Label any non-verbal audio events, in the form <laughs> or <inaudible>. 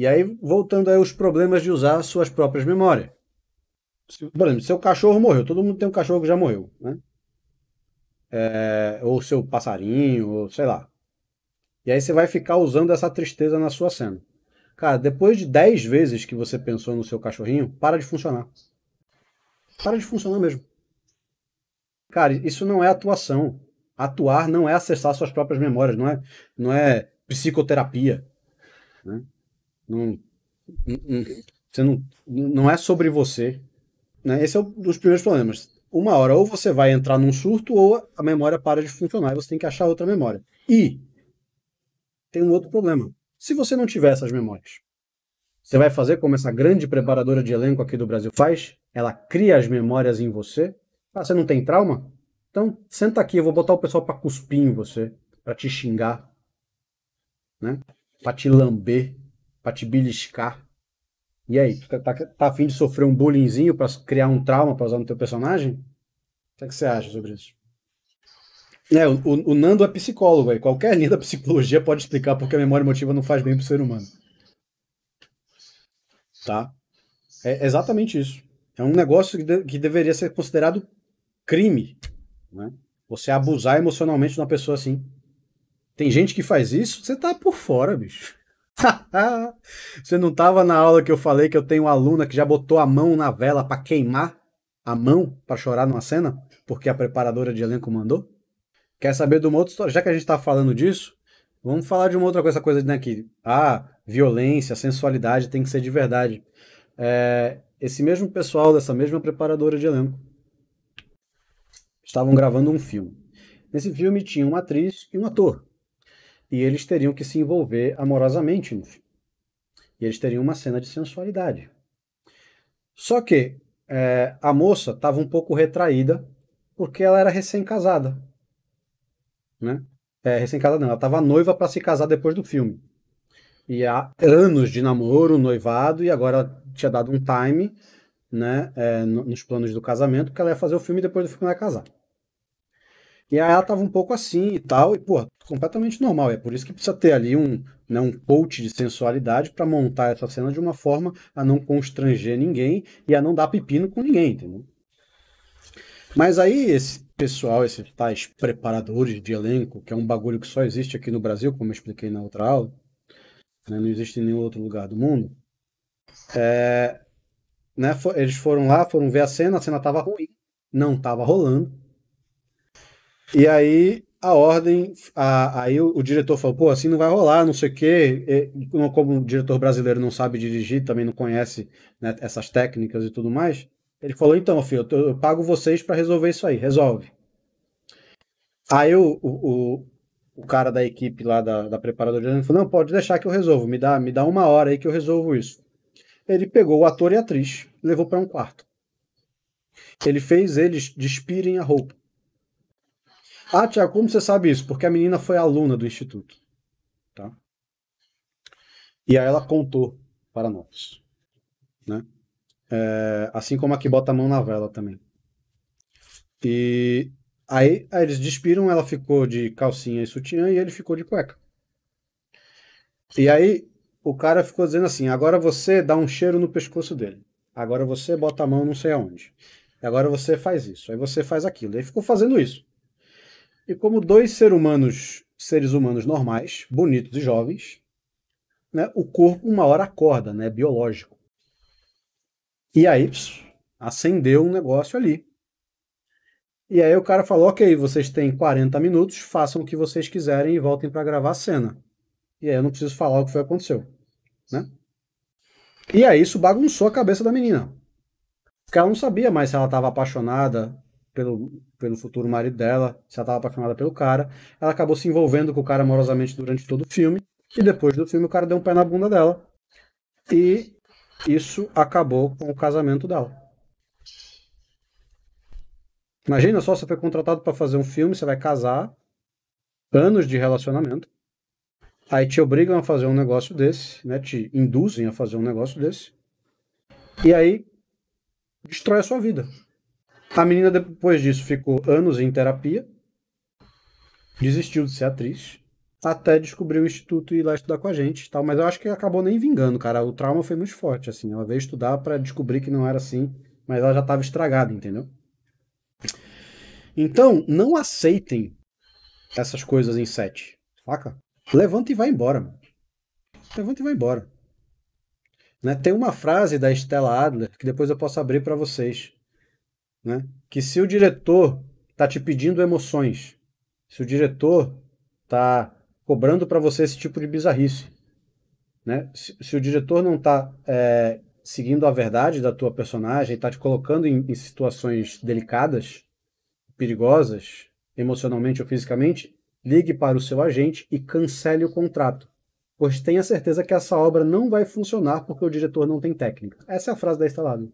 E aí, voltando aí aos problemas de usar suas próprias memórias. Por exemplo, seu cachorro morreu. Todo mundo tem um cachorro que já morreu, né? É, ou seu passarinho, ou sei lá. E aí você vai ficar usando essa tristeza na sua cena. Cara, depois de 10 vezes que você pensou no seu cachorrinho, para de funcionar. Para de funcionar mesmo. Cara, isso não é atuação. Atuar não é acessar suas próprias memórias, não é, não é psicoterapia. Né? Não, você não, não é sobre você. Né? Esse é um dos primeiros problemas. Uma hora ou você vai entrar num surto ou a memória para de funcionar e você tem que achar outra memória. E tem um outro problema. Se você não tiver essas memórias, você vai fazer como essa grande preparadora de elenco aqui do Brasil faz? Ela cria as memórias em você. Ah, você não tem trauma? Então, senta aqui, eu vou botar o pessoal para cuspir em você, para te xingar, né? Para te lamber pra te beliscar. E aí, tu tá, tá, tá afim de sofrer um bullyingzinho pra criar um trauma pra usar no teu personagem? O que, é que você acha sobre isso? É, o, o, Nando é psicólogo aí. Qualquer linha da psicologia pode explicar porque a memória emotiva não faz bem pro ser humano. Tá? É exatamente isso. É um negócio que, de, que deveria ser considerado crime. Né? Você abusar emocionalmente de uma pessoa assim. Tem gente que faz isso, você tá por fora, bicho. <laughs> Você não estava na aula que eu falei que eu tenho uma aluna que já botou a mão na vela para queimar a mão para chorar numa cena? Porque a preparadora de elenco mandou? Quer saber de uma outra história? Já que a gente está falando disso, vamos falar de uma outra coisa, essa coisa né, que, ah, violência, sensualidade tem que ser de verdade. É, esse mesmo pessoal, dessa mesma preparadora de elenco, estavam gravando um filme. Nesse filme tinha uma atriz e um ator e eles teriam que se envolver amorosamente no filme. E eles teriam uma cena de sensualidade. Só que é, a moça estava um pouco retraída porque ela era recém-casada. Né? É, recém-casada não, ela estava noiva para se casar depois do filme. E há anos de namoro, noivado, e agora tinha dado um time né, é, nos planos do casamento, que ela ia fazer o filme depois do filme ela ia casar. E aí ela tava um pouco assim e tal, e pô, completamente normal. É por isso que precisa ter ali um, né, um coach de sensualidade para montar essa cena de uma forma a não constranger ninguém e a não dar pepino com ninguém, entendeu? Mas aí esse pessoal, esses tais preparadores de elenco, que é um bagulho que só existe aqui no Brasil, como eu expliquei na outra aula, né, não existe em nenhum outro lugar do mundo, é, né, for, eles foram lá, foram ver a cena, a cena tava ruim, não tava rolando, e aí a ordem, a, aí o, o, diretor falou, pô, assim não vai rolar, não sei o quê. E, como o diretor brasileiro não sabe dirigir, também não conhece né, essas técnicas e tudo mais, ele falou, então, filho, eu, eu pago vocês para resolver isso aí, resolve. Aí o, o, o, cara da equipe lá da, da preparadora falou, não, pode deixar que eu resolvo, me dá, me dá uma hora aí que eu resolvo isso. Ele pegou o ator e a atriz, levou para um quarto. Ele fez eles despirem a roupa. Ah, Tiago, como você sabe isso? Porque a menina foi aluna do instituto. Tá? E aí ela contou para nós. Né? É, assim como a que bota a mão na vela também. E aí, aí eles despiram, ela ficou de calcinha e sutiã e ele ficou de cueca. E aí o cara ficou dizendo assim: agora você dá um cheiro no pescoço dele. Agora você bota a mão não sei aonde. Agora você faz isso. Aí você faz aquilo. Aí ficou fazendo isso. E como dois seres humanos, seres humanos normais, bonitos e jovens, né, o corpo uma hora acorda, né, biológico. E aí acendeu um negócio ali. E aí o cara falou: "OK, vocês têm 40 minutos, façam o que vocês quiserem e voltem para gravar a cena". E aí eu não preciso falar o que foi aconteceu, né? E aí isso bagunçou a cabeça da menina. Porque ela não sabia mais se ela estava apaixonada pelo, pelo futuro marido dela, se ela estava apaixonada pelo cara. Ela acabou se envolvendo com o cara amorosamente durante todo o filme. E depois do filme, o cara deu um pé na bunda dela. E isso acabou com o casamento dela. Imagina só, você foi contratado para fazer um filme, você vai casar, anos de relacionamento, aí te obrigam a fazer um negócio desse, né? Te induzem a fazer um negócio desse, e aí destrói a sua vida. A menina, depois disso, ficou anos em terapia, desistiu de ser atriz, até descobrir o instituto e ir lá estudar com a gente tal. Mas eu acho que acabou nem vingando, cara. O trauma foi muito forte, assim. Ela veio estudar para descobrir que não era assim, mas ela já estava estragada, entendeu? Então, não aceitem essas coisas em sete, saca? Levanta e vai embora, mano. Levanta e vai embora. Né? Tem uma frase da Stella Adler que depois eu posso abrir para vocês né? que se o diretor está te pedindo emoções, se o diretor está cobrando para você esse tipo de bizarrice, né? se, se o diretor não está é, seguindo a verdade da tua personagem, está te colocando em, em situações delicadas, perigosas, emocionalmente ou fisicamente, ligue para o seu agente e cancele o contrato, pois tenha certeza que essa obra não vai funcionar porque o diretor não tem técnica. Essa é a frase da Estalado.